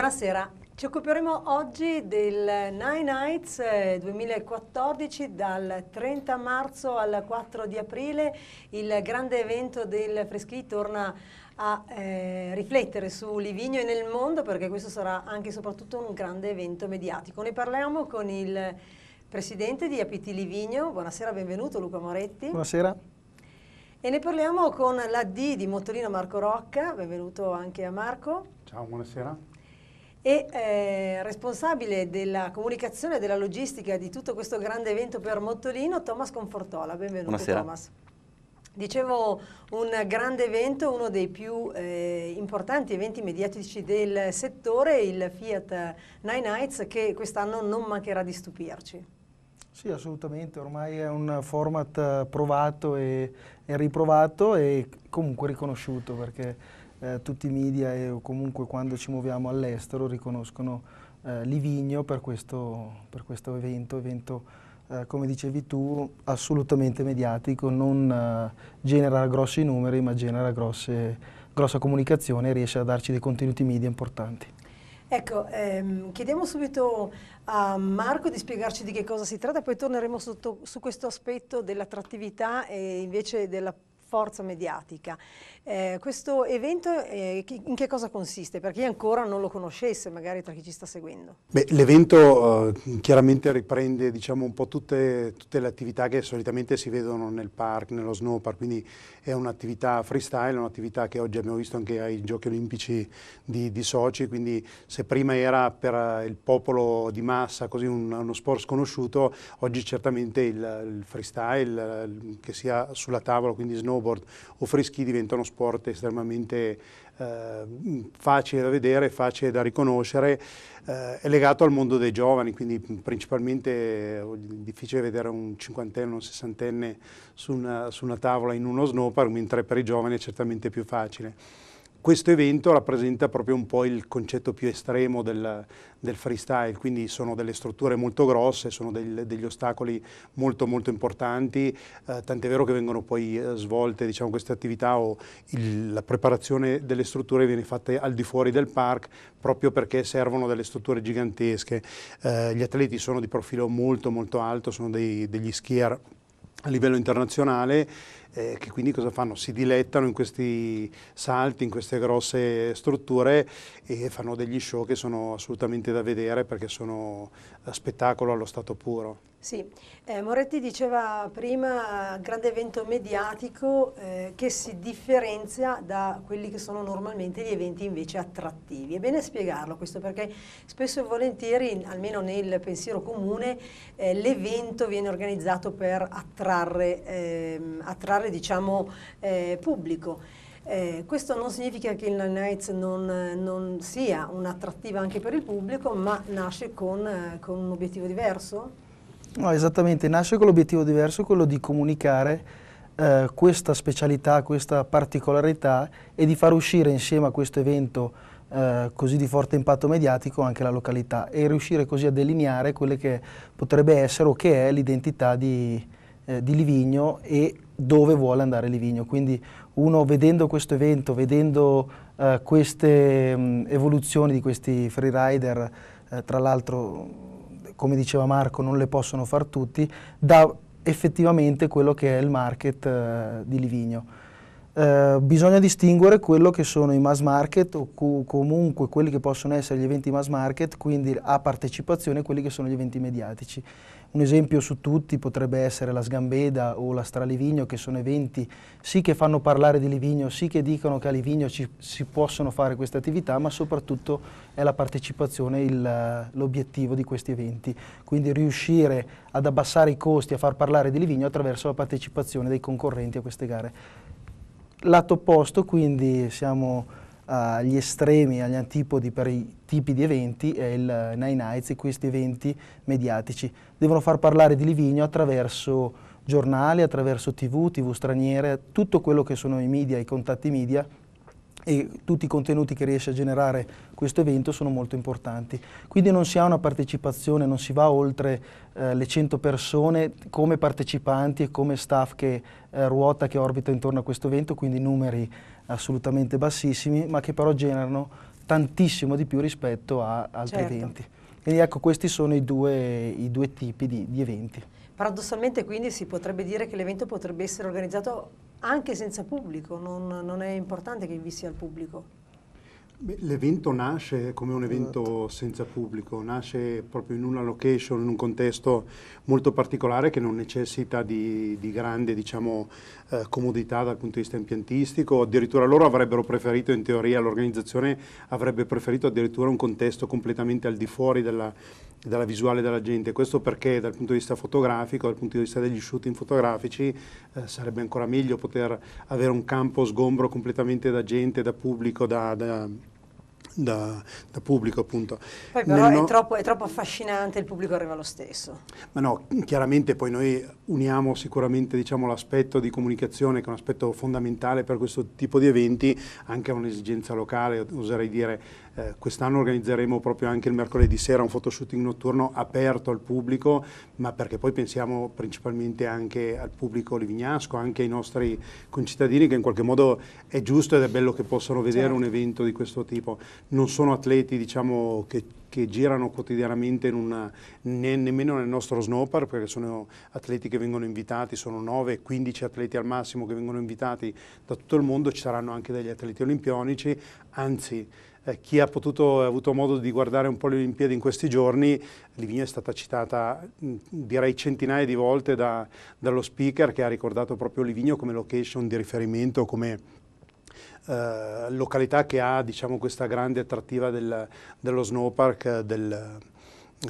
buonasera. Ci occuperemo oggi del Nine Nights 2014 eh, dal 30 marzo al 4 di aprile. Il grande evento del Freschi torna a eh, riflettere su Livigno e nel mondo perché questo sarà anche e soprattutto un grande evento mediatico. Ne parliamo con il presidente di APT Livigno. Buonasera, benvenuto Luca Moretti. Buonasera. E ne parliamo con la D di Mottolino Marco Rocca, benvenuto anche a Marco. Ciao, buonasera e eh, responsabile della comunicazione e della logistica di tutto questo grande evento per Mottolino, Thomas Confortola. Benvenuto Buonasera. Thomas. Dicevo, un grande evento, uno dei più eh, importanti eventi mediatici del settore, il Fiat Nine Nights, che quest'anno non mancherà di stupirci. Sì, assolutamente, ormai è un format eh, provato e, e riprovato e comunque riconosciuto perché eh, tutti i media e o comunque quando ci muoviamo all'estero riconoscono eh, Livigno per questo, per questo evento, evento eh, come dicevi tu assolutamente mediatico, non eh, genera grossi numeri ma genera grosse, grossa comunicazione e riesce a darci dei contenuti media importanti. Ecco, ehm, chiediamo subito a Marco di spiegarci di che cosa si tratta, poi torneremo sotto, su questo aspetto dell'attrattività e invece della forza mediatica. Eh, questo evento eh, in che cosa consiste? Per chi ancora non lo conoscesse, magari tra chi ci sta seguendo. l'evento eh, chiaramente riprende diciamo, un po' tutte, tutte, le attività che solitamente si vedono nel park, nello snowpark, quindi è un'attività freestyle, un'attività che oggi abbiamo visto anche ai giochi olimpici di, di Sochi, quindi se prima era per eh, il popolo di massa, così un, uno sport sconosciuto, oggi certamente il, il freestyle, il, che sia sulla tavola, quindi snow snowboard o frischi diventano sport estremamente eh, facile da vedere, facile da riconoscere, eh, è legato al mondo dei giovani, quindi principalmente è eh, difficile vedere un cinquantenne, o un sessantenne su una, su una tavola in uno snowboard, mentre per i giovani è certamente più facile questo evento rappresenta proprio un po' il concetto più estremo del, del freestyle, quindi sono delle strutture molto grosse, sono del, degli ostacoli molto molto importanti, eh, tant'è vero che vengono poi eh, svolte diciamo, queste attività o il, la preparazione delle strutture viene fatta al di fuori del park proprio perché servono delle strutture gigantesche. Eh, gli atleti sono di profilo molto molto alto, sono dei, degli skier a livello internazionale eh, che quindi cosa fanno? Si dilettano in questi salti, in queste grosse strutture e fanno degli show che sono assolutamente da vedere perché sono spettacolo allo stato puro. Sì, eh, Moretti diceva prima eh, grande evento mediatico eh, che si differenzia da quelli che sono normalmente gli eventi invece attrattivi. È bene spiegarlo questo perché spesso e volentieri, almeno nel pensiero comune, eh, l'evento viene organizzato per attrarre, ehm, attrarre diciamo, eh, pubblico. Eh, questo non significa che il Nine Nights non, non sia un'attrattiva anche per il pubblico, ma nasce con, eh, con un obiettivo diverso? No, esattamente, nasce con l'obiettivo diverso, quello di comunicare eh, questa specialità, questa particolarità e di far uscire insieme a questo evento eh, così di forte impatto mediatico anche la località e riuscire così a delineare quelle che potrebbe essere o che è l'identità di, eh, di Livigno e dove vuole andare Livigno. Quindi uno vedendo questo evento, vedendo eh, queste mh, mm, evoluzioni di questi freerider, eh, tra l'altro come diceva Marco, non le possono far tutti, da effettivamente quello che è il market eh, di Livigno. Eh, bisogna distinguere quello che sono i mass market o co comunque quelli che possono essere gli eventi mass market, quindi a partecipazione quelli che sono gli eventi mediatici. Un esempio su tutti potrebbe essere la Sgambeda o la Stralivigno, che sono eventi sì che fanno parlare di Livigno, sì che dicono che a Livigno ci, si possono fare queste attività, ma soprattutto è la partecipazione l'obiettivo di questi eventi. Quindi riuscire ad abbassare i costi, a far parlare di Livigno attraverso la partecipazione dei concorrenti a queste gare. Lato opposto, quindi siamo agli estremi, agli antipodi per i tipi di eventi è il Nine Nights e questi eventi mediatici. Devono far parlare di Livigno attraverso giornali, attraverso tv, tv straniere, tutto quello che sono i media, i contatti media e tutti i contenuti che riesce a generare questo evento sono molto importanti. Quindi non si ha una partecipazione, non si va oltre eh, le 100 persone come partecipanti e come staff che eh, ruota, che orbita intorno a questo evento, quindi numeri assolutamente bassissimi, ma che però generano tantissimo di più rispetto a altri certo. eventi. Quindi ecco, questi sono i due, i due tipi di, di eventi. Paradossalmente quindi si potrebbe dire che l'evento potrebbe essere organizzato anche senza pubblico, non, non, è importante che vi sia il pubblico. L'evento nasce come un evento esatto. senza pubblico, nasce proprio in una location, in un contesto molto particolare che non necessita di, di grande diciamo, eh, comodità dal punto di vista impiantistico, addirittura loro avrebbero preferito, in teoria l'organizzazione avrebbe preferito addirittura un contesto completamente al di fuori della, dalla visuale della gente. Questo perché dal punto di vista fotografico, dal punto di vista degli shooting fotografici, eh, sarebbe ancora meglio poter avere un campo sgombro completamente da gente, da pubblico, da, da da, da, pubblico appunto. Poi però no... è, troppo, è, troppo, affascinante, il pubblico arriva lo stesso. Ma no, chiaramente poi noi uniamo sicuramente diciamo, l'aspetto di comunicazione che è un aspetto fondamentale per questo tipo di eventi anche a un'esigenza locale, oserei dire eh, quest'anno organizzeremo proprio anche il mercoledì sera un photoshooting notturno aperto al pubblico, ma perché poi pensiamo principalmente anche al pubblico livignasco, anche ai nostri concittadini che in qualche modo è giusto ed è bello che possano vedere certo. un evento di questo tipo non sono atleti diciamo, che, che girano quotidianamente una, ne, nemmeno nel nostro snowpark perché sono atleti che vengono invitati, sono 9-15 atleti al massimo che vengono invitati da tutto il mondo, ci saranno anche degli atleti olimpionici, anzi eh, chi ha, potuto, ha avuto modo di guardare un po' le Olimpiadi in questi giorni, Livigno è stata citata mh, mm, direi centinaia di volte da, dallo speaker che ha ricordato proprio Livigno come location di riferimento, come eh, località che ha diciamo, questa grande attrattiva del, dello snowpark, eh, del,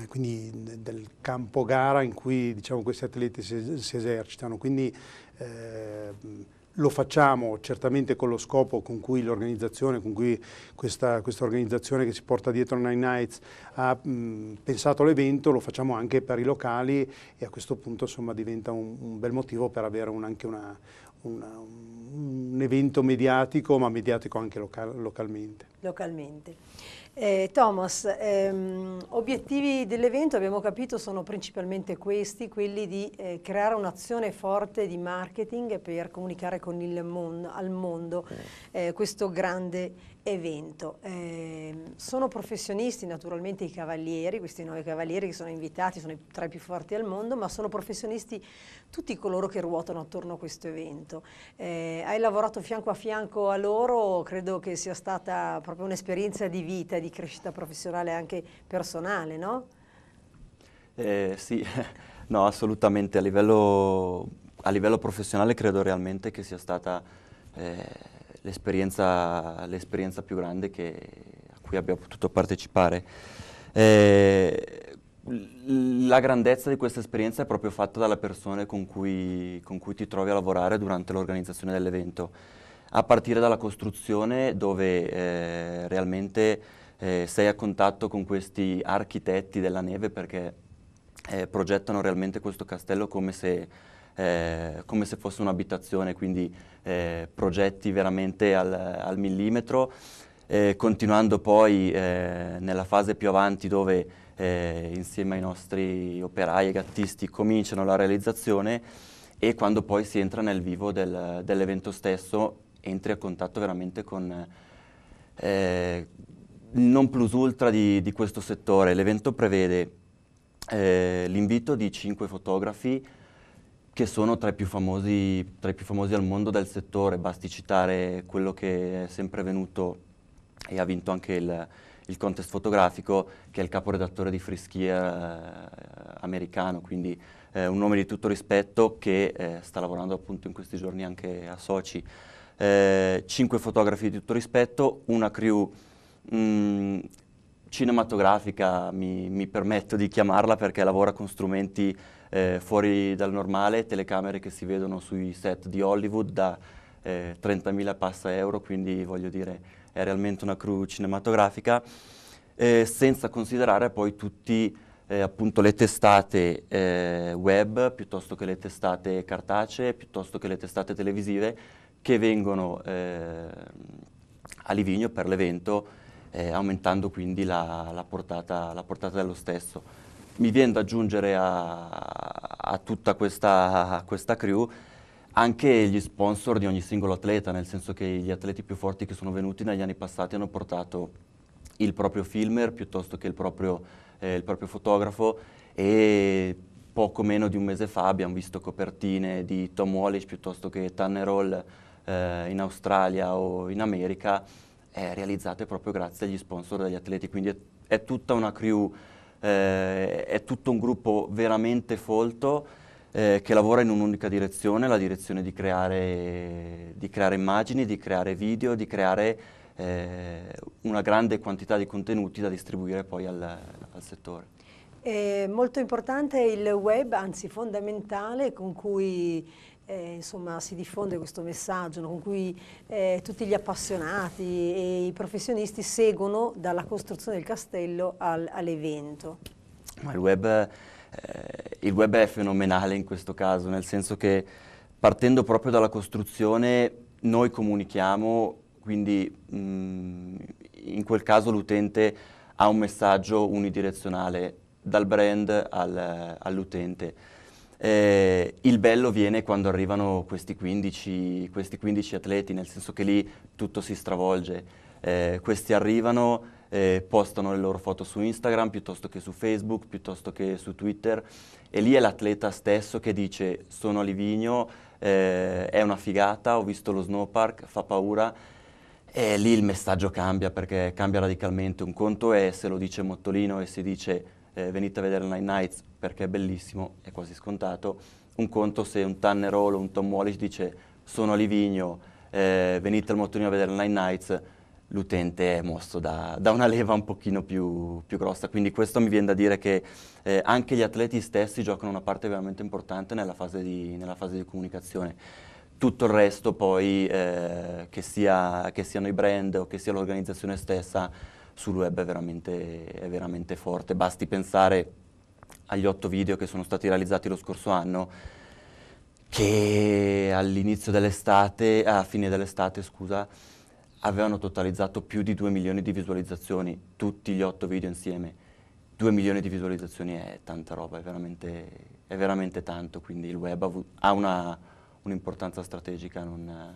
eh, quindi del campo gara in cui diciamo, questi atleti si, si esercitano. Quindi, eh, lo facciamo certamente con lo scopo con cui l'organizzazione, con cui questa, questa, organizzazione che si porta dietro Nine Nights ha mh, pensato l'evento, lo facciamo anche per i locali e a questo punto insomma, diventa un, un, bel motivo per avere un, anche una, una, un evento mediatico, ma mediatico anche local, localmente. Localmente. Eh, Thomas, ehm, obiettivi dell'evento abbiamo capito sono principalmente questi, quelli di eh, creare un'azione forte di marketing per comunicare con il mondo, al mondo mm. eh, questo grande evento evento. Eh, sono professionisti naturalmente i cavalieri, questi nove cavalieri che sono invitati, sono tra i più forti al mondo, ma sono professionisti tutti coloro che ruotano attorno a questo evento. Eh, hai lavorato fianco a fianco a loro, credo che sia stata proprio un'esperienza di vita, di crescita professionale anche personale, no? Eh, sì, no assolutamente, a livello, a livello, professionale credo realmente che sia stata eh, l'esperienza, l'esperienza più grande che, a cui abbia potuto partecipare. Eh, la grandezza di questa esperienza è proprio fatta dalle persone con cui, con cui ti trovi a lavorare durante l'organizzazione dell'evento, a partire dalla costruzione dove eh, realmente eh, sei a contatto con questi architetti della neve perché eh, progettano realmente questo castello come se eh, come se fosse un'abitazione, quindi eh, progetti veramente al, al millimetro, eh, continuando poi eh, nella fase più avanti dove eh, insieme ai nostri operai e gattisti cominciano la realizzazione e quando poi si entra nel vivo del, dell'evento stesso entri a contatto veramente con il eh, non plus ultra di, di questo settore. L'evento prevede eh, l'invito di cinque fotografi che sono tra i, più famosi, tra i più famosi al mondo del settore, basti citare quello che è sempre venuto e ha vinto anche il, il contest fotografico, che è il caporedattore di Friskier eh, americano, quindi eh, un nome di tutto rispetto che eh, sta lavorando appunto in questi giorni anche a Sochi. Eh, cinque fotografi di tutto rispetto, una crew mh, mm, cinematografica, mi, mi permetto di chiamarla perché lavora con strumenti eh, fuori dal normale, telecamere che si vedono sui set di Hollywood da eh, 30.000 passa euro, quindi voglio dire è realmente una crew cinematografica, eh, senza considerare poi tutti eh, appunto le testate eh, web, piuttosto che le testate cartacee, piuttosto che le testate televisive che vengono eh, a Livigno per l'evento, aumentando quindi la, la, portata, la portata dello stesso mi viene da aggiungere a, a tutta questa, a questa crew anche gli sponsor di ogni singolo atleta, nel senso che gli atleti più forti che sono venuti negli anni passati hanno portato il proprio filmer piuttosto che il proprio, eh, il proprio fotografo e poco meno di un mese fa abbiamo visto copertine di Tom Wallis piuttosto che Tanner Hall eh, in Australia o in America eh, realizzate proprio grazie agli sponsor degli atleti, quindi è, è tutta una crew eh, è tutto un gruppo veramente folto eh, che lavora in un'unica direzione, la direzione di creare, di creare, immagini, di creare video, di creare eh, una grande quantità di contenuti da distribuire poi al, al settore. È molto importante il web, anzi fondamentale, con cui eh, insomma, si diffonde questo messaggio no? con cui eh, tutti gli appassionati e i professionisti seguono dalla costruzione del castello al, all'evento. Ma il web, eh, il web, è fenomenale in questo caso, nel senso che partendo proprio dalla costruzione noi comunichiamo, quindi mh, mm, in quel caso l'utente ha un messaggio unidirezionale dal brand al, all'utente eh, il bello viene quando arrivano questi 15, questi 15, atleti, nel senso che lì tutto si stravolge. Eh, questi arrivano, eh, postano le loro foto su Instagram piuttosto che su Facebook, piuttosto che su Twitter e lì è l'atleta stesso che dice sono a Livigno, eh, è una figata, ho visto lo snowpark, fa paura e lì il messaggio cambia perché cambia radicalmente. Un conto è se lo dice Mottolino e si dice eh, venite a vedere il Nine Nights perché è bellissimo, è quasi scontato, un conto se un Tanner Hall o un Tom Wallis dice sono a Livigno, eh, venite al motorino a vedere Nine Nights, l'utente è mosso da, da, una leva un pochino più, più, grossa, quindi questo mi viene da dire che eh, anche gli atleti stessi giocano una parte veramente importante nella fase di, nella fase di comunicazione tutto il resto poi, eh, che, sia, che, siano i brand o che sia l'organizzazione stessa, sul web è veramente, è veramente forte. Basti pensare agli otto video che sono stati realizzati lo scorso anno, che all'inizio dell'estate, a fine dell'estate, scusa, avevano totalizzato più di 2 milioni di visualizzazioni, tutti gli otto video insieme. 2 milioni di visualizzazioni è tanta roba, è veramente, è veramente tanto, quindi il web ha una, un'importanza strategica non,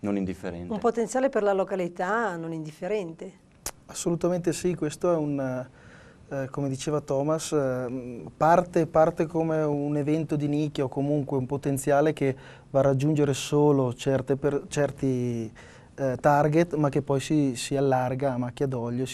non indifferente. Un potenziale per la località non indifferente. Assolutamente sì, questo è un eh, come diceva Thomas, eh, parte, parte, come un evento di nicchia o comunque un potenziale che va a raggiungere solo per, certi eh, target, ma che poi si, si allarga a macchia d'olio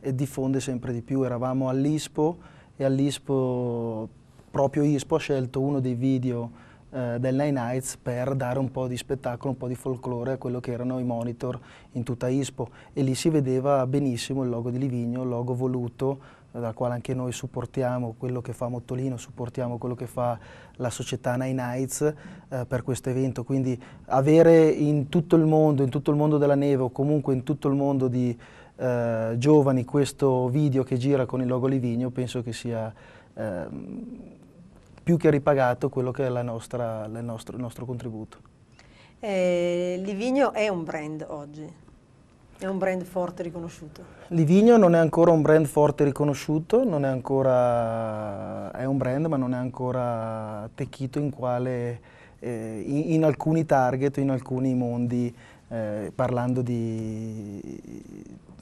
e diffonde sempre di più. Eravamo all'ISPO e all'ISPO, proprio ISPO, ha scelto uno dei video eh, del Nine Nights per dare un po' di spettacolo, un po' di folklore a quello che erano i monitor in tutta Ispo e lì si vedeva benissimo il logo di Livigno, il logo voluto dal quale anche noi supportiamo quello che fa Mottolino, supportiamo quello che fa la società Nine Nights eh, per questo evento, quindi avere in tutto il mondo, in tutto il mondo della neve o comunque in tutto il mondo di eh, giovani questo video che gira con il logo Livigno penso che sia eh, più che ripagato quello che è nostra, nostro, il nostro contributo. Eh, Livigno è un brand oggi? È un brand forte riconosciuto. Livigno non è ancora un brand forte riconosciuto, è, ancora, è un brand ma non è ancora tecchito in, quale, eh, in, in alcuni target, in alcuni mondi, eh, parlando di,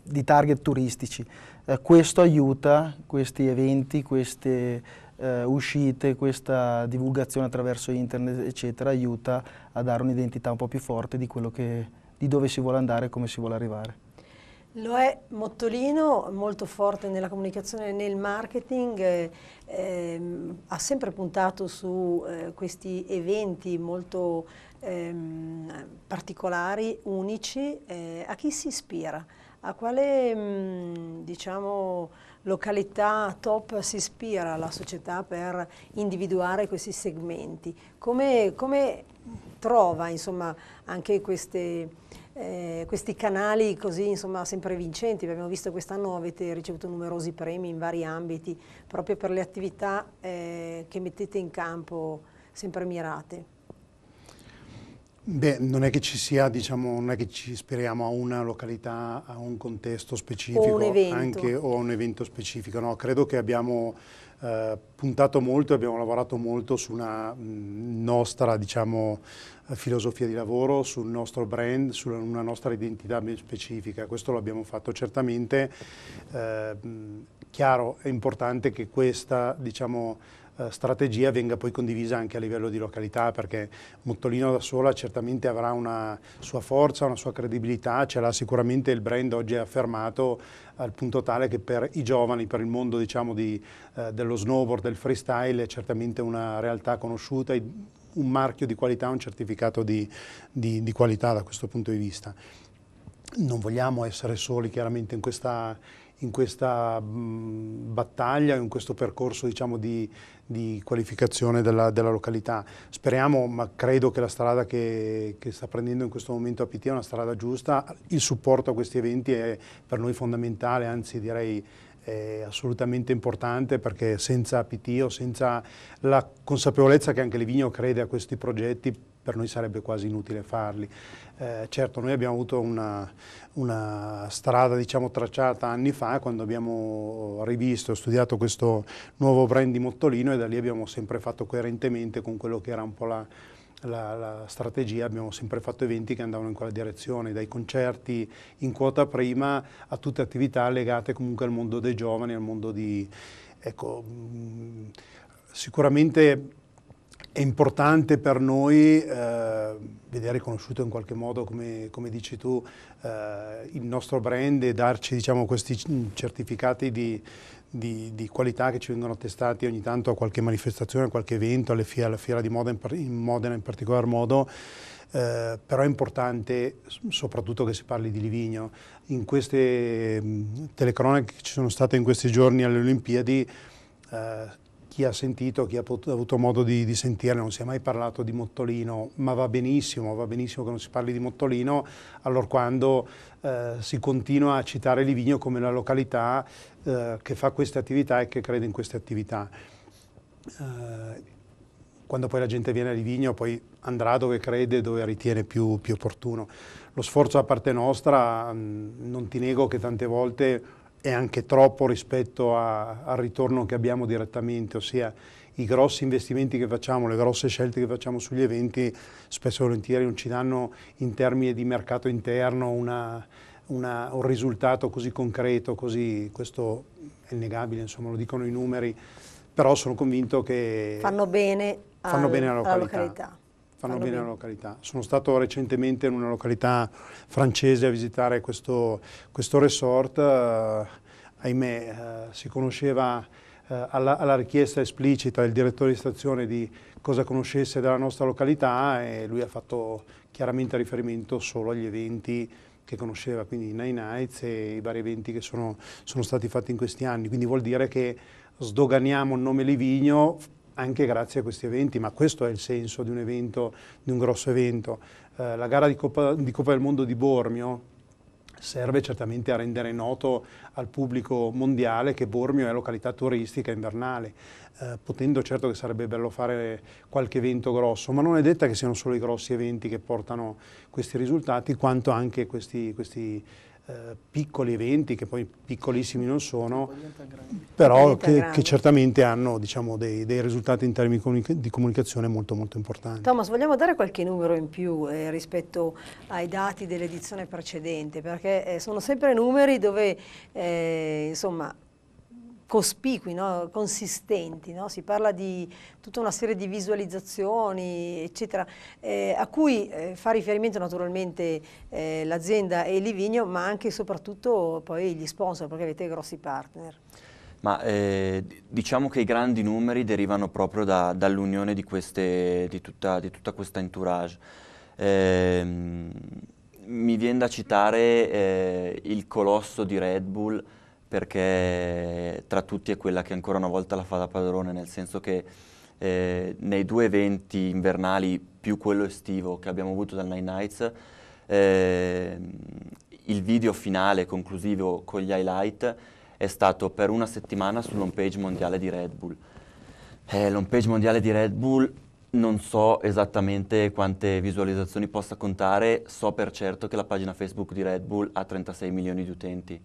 di, target turistici. Eh, questo aiuta, questi eventi, queste eh, uscite, questa divulgazione attraverso internet, eccetera, aiuta a dare un'identità un po' più forte di quello che di dove si vuole andare e come si vuole arrivare. Lo è Mottolino, molto forte nella comunicazione e nel marketing, ehm, ha sempre puntato su eh, questi eventi molto ehm, particolari, unici, eh, a chi si ispira, a quale mh, mm, diciamo, località top si ispira alla società per individuare questi segmenti? Come, come trova insomma, anche queste, eh, questi canali così insomma, sempre vincenti? Abbiamo visto quest'anno avete ricevuto numerosi premi in vari ambiti proprio per le attività eh, che mettete in campo sempre mirate. Beh, non è che ci sia, diciamo, non è che ci ispiriamo a una località, a un contesto specifico, o, un anche, o a un evento specifico, no? Credo che abbiamo eh, puntato molto e abbiamo lavorato molto su una mh, mm, nostra, diciamo, eh, filosofia di lavoro, sul nostro brand, su una nostra identità ben specifica. Questo l'abbiamo fatto certamente. Eh, mm, chiaro, è importante che questa, diciamo, eh, strategia venga poi condivisa anche a livello di località perché Mottolino da sola certamente avrà una sua forza, una sua credibilità, ce l'ha sicuramente il brand oggi affermato al punto tale che per i giovani, per il mondo diciamo, di, eh, dello snowboard, del freestyle è certamente una realtà conosciuta, un marchio di qualità, un certificato di, di, di qualità da questo punto di vista. Non vogliamo essere soli chiaramente in questa, in questa mh, mm, battaglia, in questo percorso diciamo, di, di, qualificazione della, della, località. Speriamo, ma credo che la strada che, che sta prendendo in questo momento APT è una strada giusta. Il supporto a questi eventi è per noi fondamentale, anzi direi assolutamente importante perché senza APT o senza la consapevolezza che anche Livigno crede a questi progetti per noi sarebbe quasi inutile farli. Eh, certo, noi abbiamo avuto una, una strada diciamo, tracciata anni fa quando abbiamo rivisto e studiato questo nuovo brand di Mottolino e da lì abbiamo sempre fatto coerentemente con quello che era un po' la, la, la, strategia, abbiamo sempre fatto eventi che andavano in quella direzione, dai concerti in quota prima a tutte attività legate comunque al mondo dei giovani, al mondo di... Ecco, mm, sicuramente è importante per noi eh, vedere conosciuto in qualche modo, come, come dici tu, eh, il nostro brand e darci diciamo, questi certificati di, di, di, qualità che ci vengono testati ogni tanto a qualche manifestazione, a qualche evento, fiera, alla fiera di moda in, in Modena in particolar modo. Eh, però è importante soprattutto che si parli di Livigno. In queste mm, telecronache che ci sono state in questi giorni alle Olimpiadi eh, chi ha sentito, chi ha avuto modo di, di, sentire, non si è mai parlato di Mottolino, ma va benissimo, va benissimo che non si parli di Mottolino, allora quando eh, si continua a citare Livigno come la località eh, che fa queste attività e che crede in queste attività. Eh, quando poi la gente viene a Livigno poi andrà dove crede, dove ritiene più, più opportuno. Lo sforzo da parte nostra, mh, mm, non ti nego che tante volte è anche troppo rispetto a, al ritorno che abbiamo direttamente, ossia i grossi investimenti che facciamo, le grosse scelte che facciamo sugli eventi spesso e volentieri non ci danno in termini di mercato interno una, una, un risultato così concreto, così, questo è innegabile, insomma, lo dicono i numeri, però sono convinto che fanno bene, fanno al, bene alla località. Alla località fanno bene alla località. Sono stato recentemente in una località francese a visitare questo, questo resort, eh, ahimè eh, si conosceva eh, alla, alla, richiesta esplicita del direttore di stazione di cosa conoscesse della nostra località e lui ha fatto chiaramente riferimento solo agli eventi che conosceva, quindi i Nine Nights e i vari eventi che sono, sono stati fatti in questi anni, quindi vuol dire che sdoganiamo il nome Livigno anche grazie a questi eventi, ma questo è il senso di un evento, di un grosso evento. Eh, la gara di Coppa, di Coppa del Mondo di Bormio serve certamente a rendere noto al pubblico mondiale che Bormio è località turistica invernale, eh, potendo certo che sarebbe bello fare qualche evento grosso, ma non è detta che siano solo i grossi eventi che portano questi risultati, quanto anche questi, questi eh, piccoli eventi, che poi piccolissimi non sono, però che, che, certamente hanno diciamo, dei, dei, risultati in termini di comunicazione molto, molto importanti. Thomas, vogliamo dare qualche numero in più eh, rispetto ai dati dell'edizione precedente, perché eh, sono sempre numeri dove eh, insomma, cospicui, no? consistenti, no? si parla di tutta una serie di visualizzazioni, eccetera, eh, a cui eh, fa riferimento naturalmente eh, l'azienda e Livigno, ma anche e soprattutto poi gli sponsor, perché avete grossi partner. Ma eh, diciamo che i grandi numeri derivano proprio da, dall'unione di, di, di, tutta, questa entourage. Ehm, mi viene da citare eh, il colosso di Red Bull, perché tra tutti è quella che ancora una volta la fa da padrone, nel senso che eh, nei due eventi invernali più quello estivo che abbiamo avuto dal Nine Nights, eh, il video finale conclusivo con gli highlight è stato per una settimana sull'home page mondiale di Red Bull. Eh, l'home page mondiale di Red Bull non so esattamente quante visualizzazioni possa contare, so per certo che la pagina Facebook di Red Bull ha 36 milioni di utenti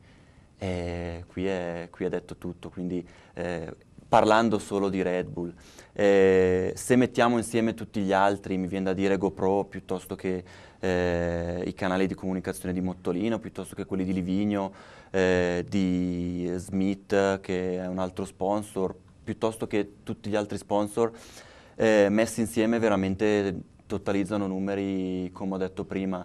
eh, qui, è, qui, è, detto tutto, quindi eh, parlando solo di Red Bull. Eh, se mettiamo insieme tutti gli altri, mi viene da dire GoPro piuttosto che eh, i canali di comunicazione di Mottolino, piuttosto che quelli di Livigno, eh, di Smith che è un altro sponsor, piuttosto che tutti gli altri sponsor, eh, messi insieme veramente totalizzano numeri, come ho detto prima,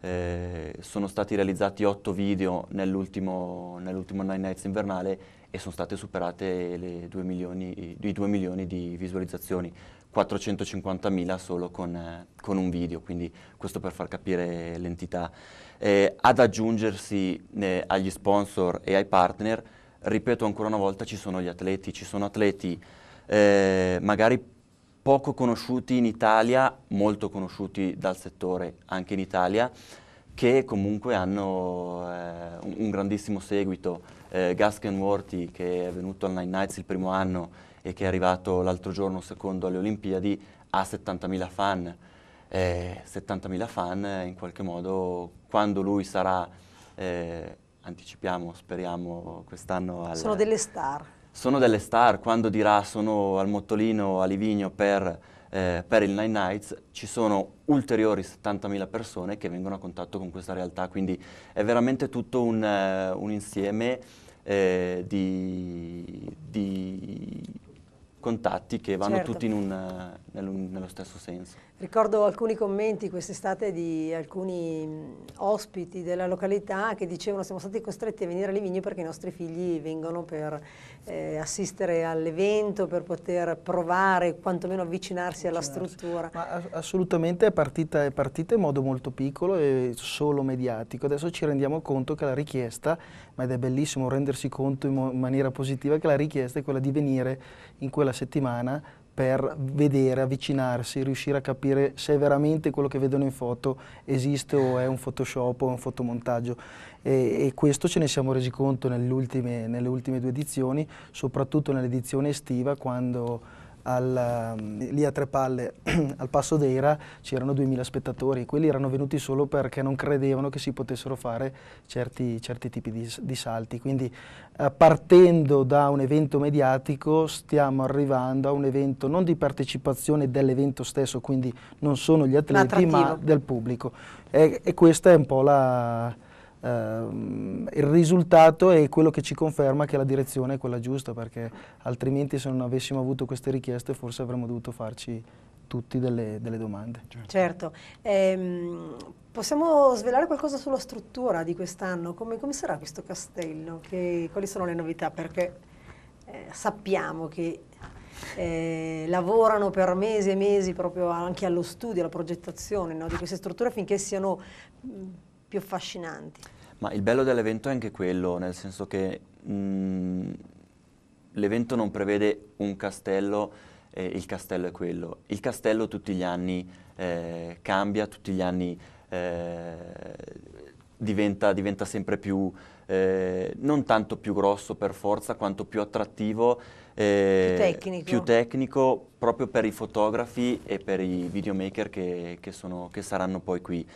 eh, sono stati realizzati otto video nell'ultimo nell Nine Nights invernale e sono state superate 2 milioni, i 2 milioni di visualizzazioni, 450.000 solo con, eh, con, un video, quindi questo per far capire l'entità. Eh, ad aggiungersi eh, agli sponsor e ai partner, ripeto ancora una volta, ci sono gli atleti, ci sono atleti eh, magari poco conosciuti in Italia, molto conosciuti dal settore anche in Italia, che comunque hanno eh, un, grandissimo seguito. Eh, Gaskin Worthy, che è venuto al Nine Nights il primo anno e che è arrivato l'altro giorno secondo alle Olimpiadi, ha 70.000 fan. Eh, 70.000 fan eh, in qualche modo quando lui sarà, eh, anticipiamo, speriamo, quest'anno... Al, Sono delle star sono delle star, quando dirà sono al Mottolino, a Livigno per, eh, per il Nine Nights, ci sono ulteriori 70.000 persone che vengono a contatto con questa realtà, quindi è veramente tutto un, uh, un insieme eh, di, di, contatti che vanno certo. tutti un, uh, nello stesso senso. Ricordo alcuni commenti quest'estate di alcuni mm, ospiti della località che dicevano siamo stati costretti a venire a Livigno perché i nostri figli vengono per eh, assistere all'evento, per poter provare, quantomeno avvicinarsi alla certo. struttura. Ma assolutamente è partita, è partita, in modo molto piccolo e solo mediatico. Adesso ci rendiamo conto che la richiesta, ma ed è bellissimo rendersi conto in, in maniera positiva, che la richiesta è quella di venire in quella settimana per vedere, avvicinarsi, riuscire a capire se veramente quello che vedono in foto esiste o è un Photoshop o un fotomontaggio. E, e questo ce ne siamo resi conto nell ultime, nelle ultime due edizioni, soprattutto nell'edizione estiva quando al, ehm, lì a Tre Palle, al Passo d'Era, c'erano 2000 spettatori, quelli erano venuti solo perché non credevano che si potessero fare certi, certi tipi di, di, salti. Quindi eh, partendo da un evento mediatico stiamo arrivando a un evento non di partecipazione dell'evento stesso, quindi non sono gli atleti ma del pubblico. e, e questa è un po' la Uh, il risultato è quello che ci conferma che la direzione è quella giusta perché altrimenti se non avessimo avuto queste richieste forse avremmo dovuto farci tutti delle, delle domande. Certo, certo. Ehm, possiamo svelare qualcosa sulla struttura di quest'anno? Come, come, sarà questo castello? Che, quali sono le novità? Perché eh, sappiamo che eh, lavorano per mesi e mesi proprio anche allo studio, alla progettazione no, di queste strutture finché siano... Mh, più affascinanti. Ma il bello dell'evento è anche quello, nel senso che l'evento non prevede un castello, eh, il castello è quello. Il castello tutti gli anni eh, cambia, tutti gli anni eh, diventa, diventa, sempre più, eh, non tanto più grosso per forza, quanto più attrattivo, eh, più tecnico. più, tecnico. proprio per i fotografi e per i videomaker che, che, sono, che saranno poi qui.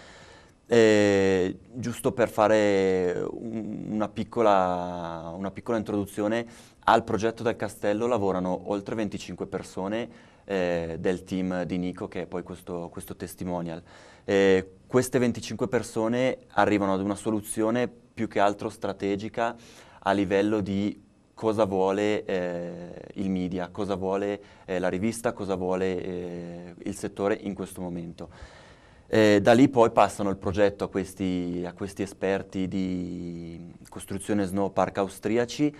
Eh, giusto per fare una piccola, una piccola, introduzione, al progetto del castello lavorano oltre 25 persone eh, del team di Nico, che è poi questo, questo testimonial. Eh, queste 25 persone arrivano ad una soluzione più che altro strategica a livello di cosa vuole eh, il media, cosa vuole eh, la rivista, cosa vuole eh, il settore in questo momento. Eh, da lì poi passano il progetto a questi, a questi esperti di costruzione snowpark austriaci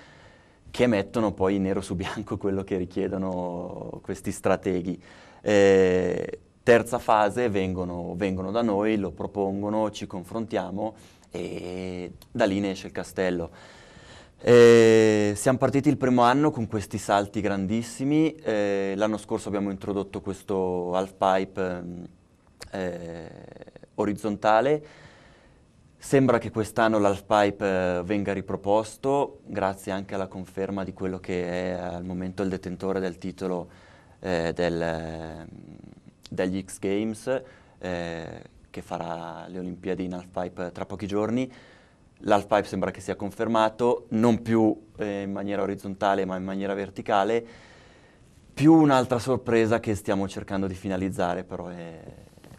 che mettono poi nero su bianco quello che richiedono questi strateghi. Eh, terza fase vengono, vengono da noi, lo propongono, ci confrontiamo e da lì ne esce il castello. Eh, siamo partiti il primo anno con questi salti grandissimi, eh, l'anno scorso abbiamo introdotto questo half pipe eh, orizzontale. Sembra che quest'anno l'halfpipe eh, venga riproposto, grazie anche alla conferma di quello che è eh, al momento il detentore del titolo eh, del, ehm, degli X Games, eh, che farà le Olimpiadi in halfpipe tra pochi giorni. L'halfpipe sembra che sia confermato, non più eh, in maniera orizzontale ma in maniera verticale più un'altra sorpresa che stiamo cercando di finalizzare, però è,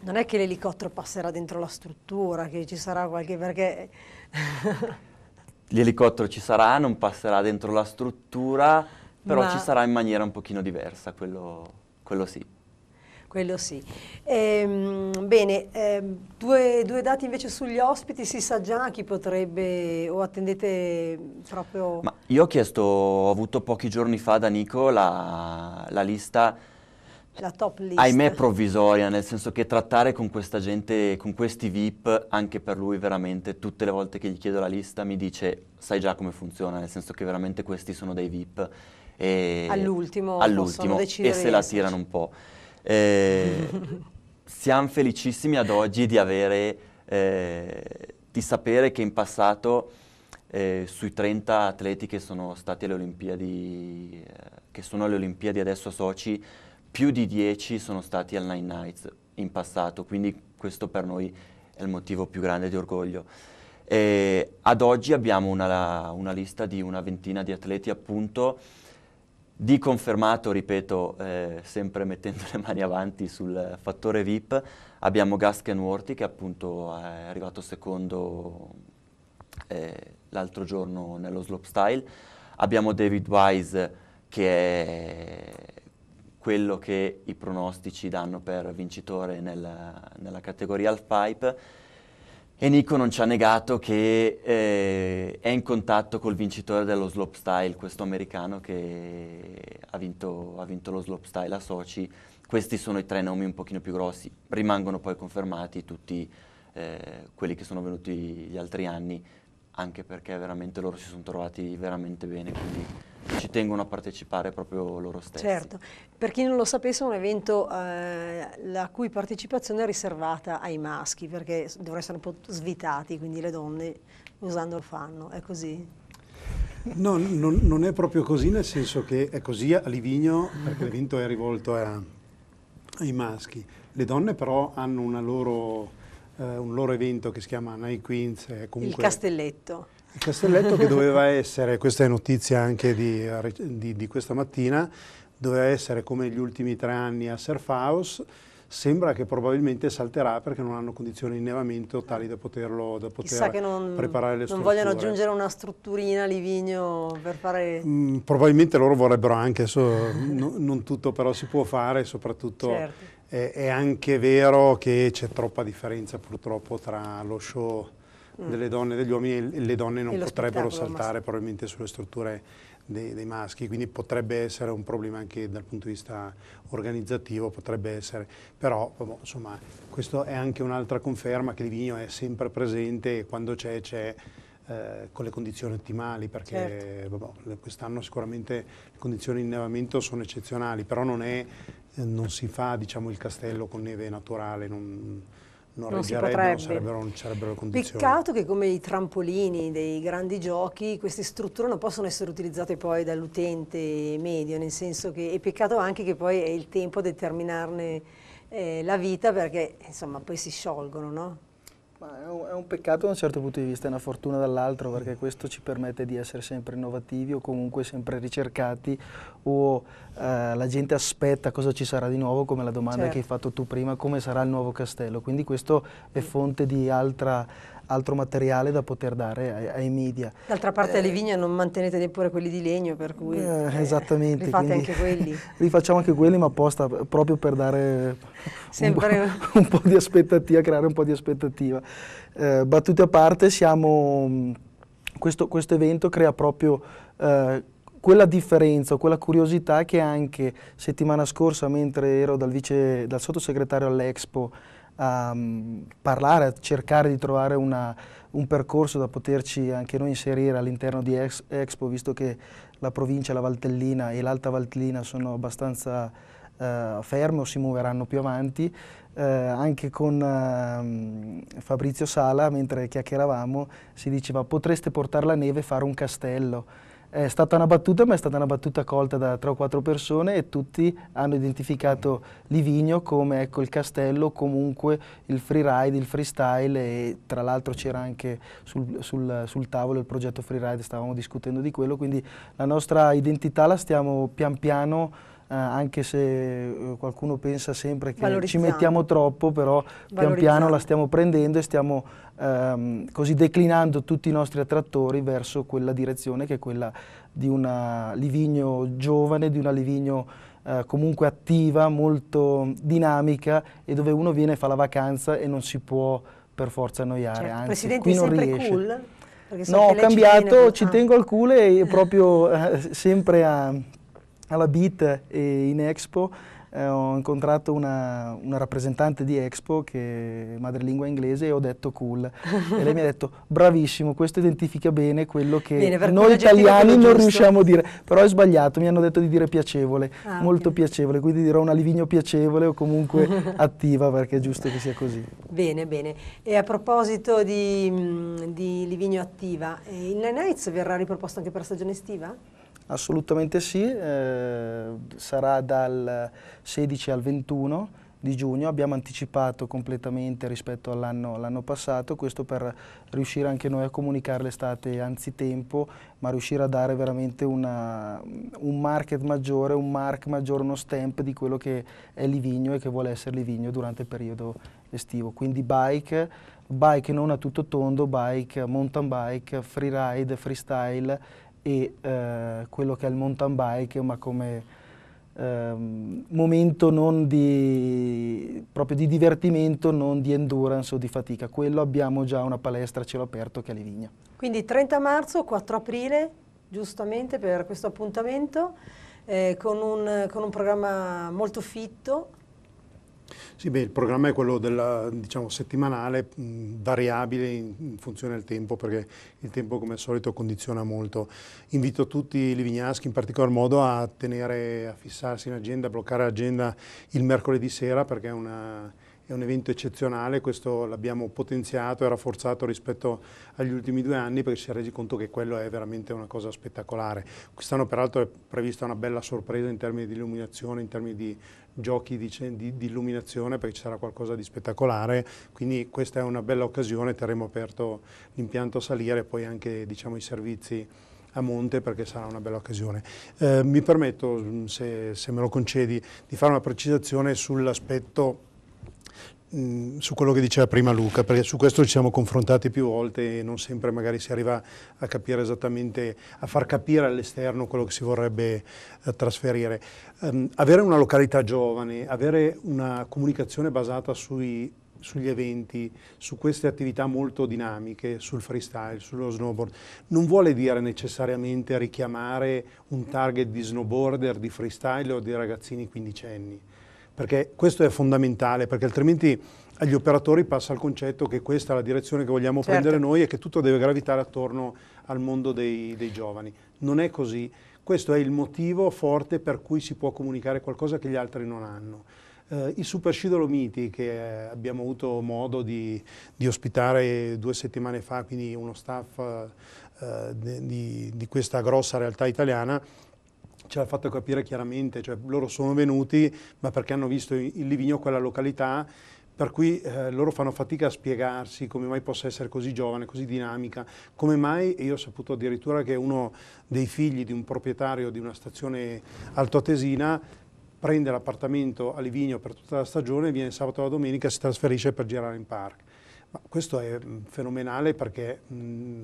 non è che l'elicottero passerà dentro la struttura, che ci sarà qualche... perché... L'elicottero ci sarà, non passerà dentro la struttura, però Ma... ci sarà in maniera un pochino diversa, quello, quello sì. Quello sì. Ehm, bene, ehm, due, due, dati invece sugli ospiti, si sa già chi potrebbe o attendete proprio... Ma io ho chiesto, ho avuto pochi giorni fa da Nico la, la lista la top list. Ahimè provvisoria, nel senso che trattare con questa gente, con questi VIP, anche per lui veramente, tutte le volte che gli chiedo la lista mi dice sai già come funziona, nel senso che veramente questi sono dei VIP. E all'ultimo, all'ultimo e se la tirano un po'. Eh, siamo felicissimi ad oggi di avere, eh, di sapere che in passato eh, sui 30 atleti che sono stati alle Olimpiadi, eh, che sono alle Olimpiadi adesso a Sochi, più di 10 sono stati al Nine Nights in passato, quindi questo per noi è il motivo più grande di orgoglio. E ad oggi abbiamo una, una, lista di una ventina di atleti appunto di confermato, ripeto, eh, sempre mettendo le mani avanti sul fattore VIP, abbiamo Gasken Worthy che appunto è arrivato secondo eh, l'altro giorno nello slopestyle, abbiamo David Wise che è quello che i pronostici danno per vincitore nella, nella categoria halfpipe e Nico non ci ha negato che eh, è in contatto col vincitore dello slopestyle, questo americano che ha vinto, ha vinto lo slopestyle a Sochi. Questi sono i tre nomi un pochino più grossi, rimangono poi confermati tutti eh, quelli che sono venuti gli altri anni, anche perché veramente loro si sono trovati veramente bene. Quindi ci tengono a partecipare proprio loro stessi. Certo, per chi non lo sapesse è un evento eh, la cui partecipazione è riservata ai maschi perché dovrebbero essere un po' svitati, quindi le donne usando lo fanno, è così? No, non, non, è proprio così, nel senso che è così a Livigno perché l'evento è rivolto a, ai maschi. Le donne però hanno loro, eh, un loro evento che si chiama Night Queens. Comunque... Il castelletto. Il castelletto che doveva essere, questa è notizia anche di, di, di questa mattina, doveva essere come gli ultimi tre anni a Surf House, sembra che probabilmente salterà perché non hanno condizioni di innevamento tali da poterlo da poter Chissà che non, preparare le strutture. Non vogliono aggiungere una strutturina a Livigno per fare... Mm, probabilmente loro vorrebbero anche, so, no, non tutto però si può fare, soprattutto certo. è, è anche vero che c'è troppa differenza purtroppo tra lo show Mm. delle donne e degli uomini e le donne non potrebbero saltare probabilmente sulle strutture dei, dei, maschi, quindi potrebbe essere un problema anche dal punto di vista organizzativo, potrebbe essere, però boh, insomma questo è anche un'altra conferma che Livigno è sempre presente e quando c'è c'è eh, con le condizioni ottimali perché certo. Boh, quest'anno sicuramente le condizioni di innevamento sono eccezionali, però non, è, non si fa diciamo, il castello con neve naturale. Non, non, non si potrebbe. Non sarebbero, non sarebbero le condizioni. Peccato che come i trampolini dei grandi giochi queste strutture non possono essere utilizzate poi dall'utente medio, nel senso che è peccato anche che poi è il tempo a determinarne eh, la vita perché insomma poi si sciolgono, no? È un, peccato da un certo punto di vista, è una fortuna dall'altro, perché questo ci permette di essere sempre innovativi o comunque sempre ricercati o eh, la gente aspetta cosa ci sarà di nuovo, come la domanda certo. che hai certo. fatto tu prima, come sarà il nuovo castello. Quindi questo è fonte di altra altro materiale da poter dare ai, ai media. D'altra parte eh, le vigne non mantenete neppure quelli di legno, per cui eh, cioè, esattamente, rifate anche quelli. rifacciamo anche quelli, ma apposta proprio per dare Sempre... un, un, po' di aspettativa, creare un po' di aspettativa. Eh, battute a parte, siamo, questo, questo evento crea proprio eh, quella differenza, quella curiosità che anche settimana scorsa mentre ero dal, vice, dal sottosegretario all'Expo a mm, parlare, a cercare di trovare una, un percorso da poterci anche noi inserire all'interno di Ex Expo, visto che la provincia, la Valtellina e l'Alta Valtellina sono abbastanza eh, ferme o si muoveranno più avanti, eh, anche con eh, Fabrizio Sala, mentre chiacchieravamo, si diceva potreste portare la neve e fare un castello. È stata una battuta, ma è stata una battuta colta da tre o quattro persone e tutti hanno identificato Livigno come ecco, il castello, comunque il freeride, il freestyle e tra l'altro c'era anche sul, sul, sul, tavolo il progetto freeride, stavamo discutendo di quello, quindi la nostra identità la stiamo pian piano eh, anche se eh, qualcuno pensa sempre che ci mettiamo troppo, però pian piano la stiamo prendendo e stiamo ehm, così declinando tutti i nostri attrattori verso quella direzione che è quella di una Livigno giovane, di una Livigno eh, comunque attiva, molto dinamica e dove uno viene e fa la vacanza e non si può per forza annoiare, certo. anzi Presidente, qui non riesce. Cool? No, ho cambiato, ci, ah. tengo al culo e proprio eh, sempre a, alla BIT e in Expo eh, ho incontrato una, una, rappresentante di Expo che è madrelingua inglese e ho detto cool. e lei mi ha detto bravissimo, questo identifica bene quello che bene, noi italiani non riusciamo a dire. Però è sbagliato, mi hanno detto di dire piacevole, ah, molto okay. piacevole, quindi dirò una Livigno piacevole o comunque attiva perché è giusto che sia così. Bene, bene. E a proposito di, mm, di Livigno attiva, il eh, Nine Nights verrà riproposto anche per la stagione estiva? Assolutamente sì, eh, sarà dal 16 al 21 di giugno, abbiamo anticipato completamente rispetto all'anno passato, questo per riuscire anche noi a comunicare l'estate anzitempo, ma riuscire a dare veramente una, un market maggiore, un mark maggiore, uno stamp di quello che è Livigno e che vuole essere Livigno durante il periodo estivo. Quindi bike, bike non a tutto tondo, bike, mountain bike, freeride, freestyle, e eh, quello che è il mountain bike, ma come ehm, momento non di, proprio di divertimento, non di endurance o di fatica. Quello abbiamo già una palestra a cielo aperto che è Livigna. Quindi 30 marzo, 4 aprile, giustamente per questo appuntamento, eh, con, un, con un programma molto fitto sì, beh, il programma è quello della, diciamo, settimanale, mh, mm, variabile in, in, funzione del tempo, perché il tempo come al solito condiziona molto. Invito tutti i livignaschi in particolar modo a, tenere, a fissarsi in agenda, a bloccare l'agenda il mercoledì sera, perché è, una, è un evento eccezionale, questo l'abbiamo potenziato e rafforzato rispetto agli ultimi due anni perché si è resi conto che quello è veramente una cosa spettacolare. Quest'anno peraltro è prevista una bella sorpresa in termini di illuminazione, in termini di giochi di, di, di, illuminazione perché ci sarà qualcosa di spettacolare, quindi questa è una bella occasione, terremo aperto l'impianto a salire e poi anche diciamo, i servizi a monte perché sarà una bella occasione. Eh, mi permetto, mm, se, se me lo concedi, di fare una precisazione sull'aspetto Mm, su quello che diceva prima Luca, perché su questo ci siamo confrontati più volte e non sempre magari si arriva a capire esattamente, a far capire all'esterno quello che si vorrebbe eh, trasferire. Um, avere una località giovane, avere una comunicazione basata sui, sugli eventi, su queste attività molto dinamiche, sul freestyle, sullo snowboard, non vuole dire necessariamente richiamare un target di snowboarder, di freestyle o di ragazzini quindicenni perché questo è fondamentale, perché altrimenti agli operatori passa il concetto che questa è la direzione che vogliamo certo. prendere noi e che tutto deve gravitare attorno al mondo dei, dei giovani. Non è così. Questo è il motivo forte per cui si può comunicare qualcosa che gli altri non hanno. Eh, I superscidolomiti che eh, abbiamo avuto modo di, di, ospitare due settimane fa, quindi uno staff eh, di, di, questa grossa realtà italiana, ce l'ha fatto capire chiaramente, cioè loro sono venuti ma perché hanno visto il Livigno quella località per cui eh, loro fanno fatica a spiegarsi come mai possa essere così giovane, così dinamica, come mai, e io ho saputo addirittura che uno dei figli di un proprietario di una stazione altoatesina prende l'appartamento a Livigno per tutta la stagione, viene sabato alla domenica e si trasferisce per girare in park. Ma questo è mm, fenomenale perché... Mh, mm,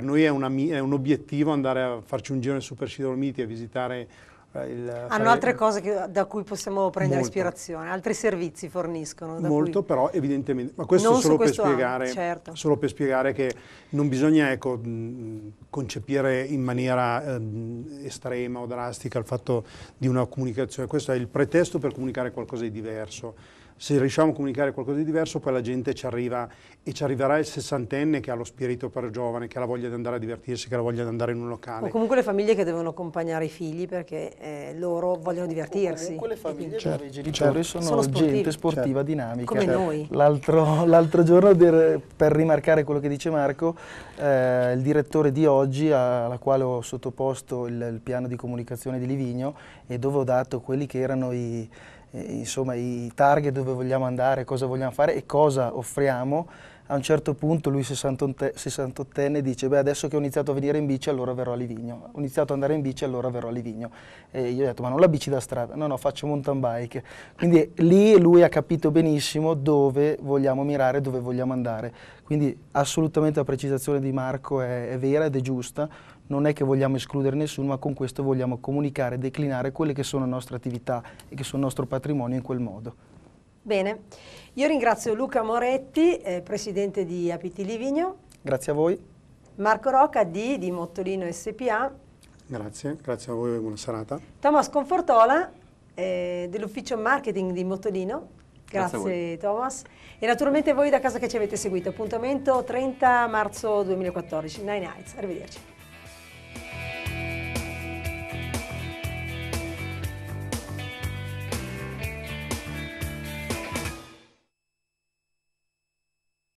per noi è, una, è, un obiettivo andare a farci un giro nel Supersci Dolomiti e visitare eh, il, Hanno altre cose che, da cui possiamo prendere molto. ispirazione, altri servizi forniscono. molto, cui... però evidentemente, ma questo non solo, questo per spiegare, anno, certo. solo per spiegare che non bisogna ecco, mm, concepire in maniera eh, estrema o drastica il fatto di una comunicazione, questo è il pretesto per comunicare qualcosa di diverso se riusciamo a comunicare qualcosa di diverso poi la gente ci arriva e ci arriverà il sessantenne che ha lo spirito per giovane, che ha la voglia di andare a divertirsi, che ha la voglia di andare in un locale. O comunque le famiglie che devono accompagnare i figli perché eh, loro vogliono divertirsi. O comunque le famiglie certo, dove i certo, genitori certo. sono, sono gente sportiva, certo. dinamica. Come certo. noi. L'altro, giorno per, per rimarcare quello che dice Marco, eh, il direttore di oggi alla quale ho sottoposto il, il piano di comunicazione di Livigno e dove ho dato quelli che erano i eh, insomma, i target dove vogliamo andare, cosa vogliamo fare e cosa offriamo, a un certo punto lui 68enne dice beh adesso che ho iniziato a venire in bici allora verrò a Livigno, ho iniziato ad andare in bici allora verrò a Livigno e io ho detto ma non la bici da strada, no no faccio mountain bike quindi lì lui ha capito benissimo dove vogliamo mirare, dove vogliamo andare quindi assolutamente la precisazione di Marco è, è vera ed è giusta non è che vogliamo escludere nessuno, ma con questo vogliamo comunicare, declinare quelle che sono le nostre attività e che sono il nostro patrimonio in quel modo. Bene, io ringrazio Luca Moretti, eh, presidente di Apiti Livigno. Grazie a voi. Marco Rocca di, di Mottolino SPA. Grazie, grazie a voi e buona serata. Thomas Confortola eh, dell'ufficio marketing di Mottolino. Grazie, grazie Thomas. E naturalmente voi da casa che ci avete seguito. Appuntamento 30 marzo 2014. Nine Nights. Arrivederci.